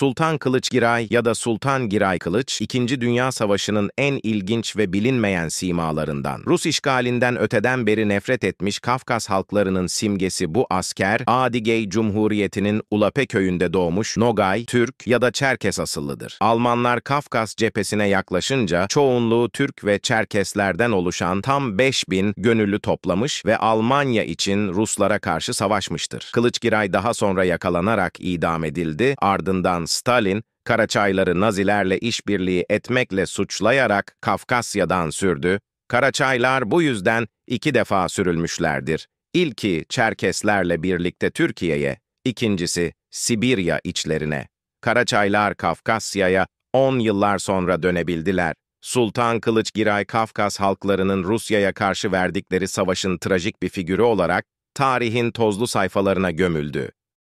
Sultan Kılıçgiray ya da Sultan Giray Kılıç, İkinci Dünya Savaşı'nın en ilginç ve bilinmeyen simalarından. Rus işgalinden öteden beri nefret etmiş Kafkas halklarının simgesi bu asker, Adigey Cumhuriyeti'nin Ulape köyünde doğmuş Nogay, Türk ya da Çerkes asıllıdır. Almanlar Kafkas cephesine yaklaşınca çoğunluğu Türk ve Çerkeslerden oluşan tam 5000 gönüllü toplamış ve Almanya için Ruslara karşı savaşmıştır. Kılıçgiray daha sonra yakalanarak idam edildi, ardından Stalin, Karaçayları Nazilerle işbirliği etmekle suçlayarak Kafkasya'dan sürdü. Karaçaylar bu yüzden iki defa sürülmüşlerdir. İlki Çerkeslerle birlikte Türkiye'ye, ikincisi Sibirya içlerine. Karaçaylar Kafkasya'ya 10 yıllar sonra dönebildiler. Sultan Kılıçgiray Kafkas halklarının Rusya'ya karşı verdikleri savaşın trajik bir figürü olarak tarihin tozlu sayfalarına gömüldü.